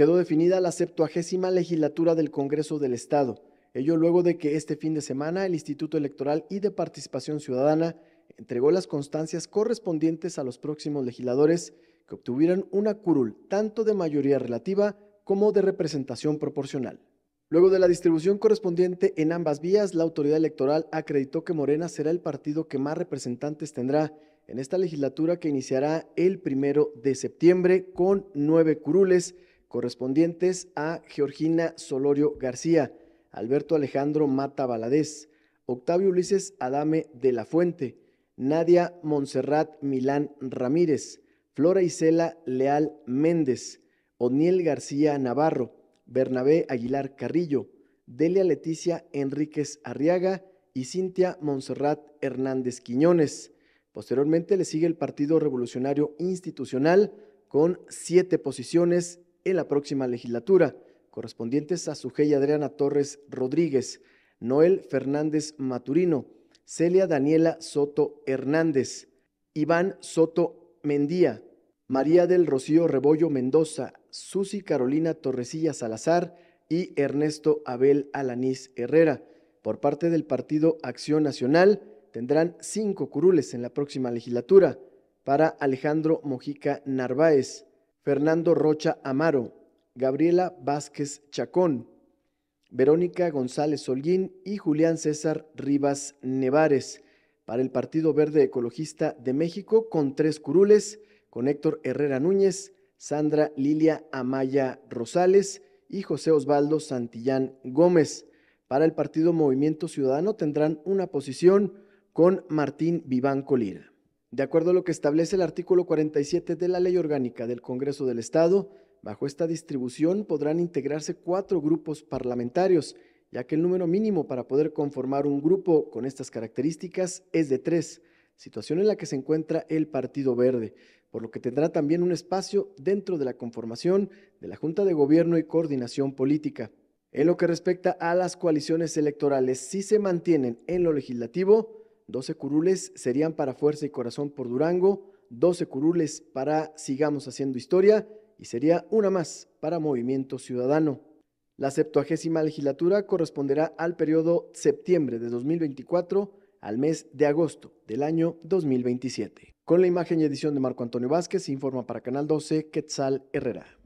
quedó definida la septuagésima legislatura del Congreso del Estado, ello luego de que este fin de semana el Instituto Electoral y de Participación Ciudadana entregó las constancias correspondientes a los próximos legisladores que obtuvieran una curul tanto de mayoría relativa como de representación proporcional. Luego de la distribución correspondiente en ambas vías, la autoridad electoral acreditó que Morena será el partido que más representantes tendrá en esta legislatura que iniciará el primero de septiembre con nueve curules correspondientes a Georgina Solorio García, Alberto Alejandro Mata Valadez, Octavio Ulises Adame de la Fuente, Nadia Monserrat Milán Ramírez, Flora Isela Leal Méndez, Oniel García Navarro, Bernabé Aguilar Carrillo, Delia Leticia Enríquez Arriaga y Cintia Monserrat Hernández Quiñones. Posteriormente le sigue el Partido Revolucionario Institucional con siete posiciones en la próxima legislatura, correspondientes a Sujei Adriana Torres Rodríguez, Noel Fernández Maturino, Celia Daniela Soto Hernández, Iván Soto Mendía, María del Rocío Rebollo Mendoza, Susi Carolina Torresilla Salazar y Ernesto Abel Alanís Herrera. Por parte del Partido Acción Nacional, tendrán cinco curules en la próxima legislatura para Alejandro Mojica Narváez, Fernando Rocha Amaro, Gabriela Vázquez Chacón, Verónica González Solguín y Julián César Rivas Nevares. Para el Partido Verde Ecologista de México, con tres curules, con Héctor Herrera Núñez, Sandra Lilia Amaya Rosales y José Osvaldo Santillán Gómez. Para el Partido Movimiento Ciudadano tendrán una posición con Martín Viván Colina. De acuerdo a lo que establece el artículo 47 de la Ley Orgánica del Congreso del Estado, bajo esta distribución podrán integrarse cuatro grupos parlamentarios, ya que el número mínimo para poder conformar un grupo con estas características es de tres, situación en la que se encuentra el Partido Verde, por lo que tendrá también un espacio dentro de la conformación de la Junta de Gobierno y Coordinación Política. En lo que respecta a las coaliciones electorales, si se mantienen en lo legislativo, 12 curules serían para Fuerza y Corazón por Durango, 12 curules para Sigamos Haciendo Historia y sería una más para Movimiento Ciudadano. La septuagésima legislatura corresponderá al periodo septiembre de 2024 al mes de agosto del año 2027. Con la imagen y edición de Marco Antonio Vázquez, informa para Canal 12 Quetzal Herrera.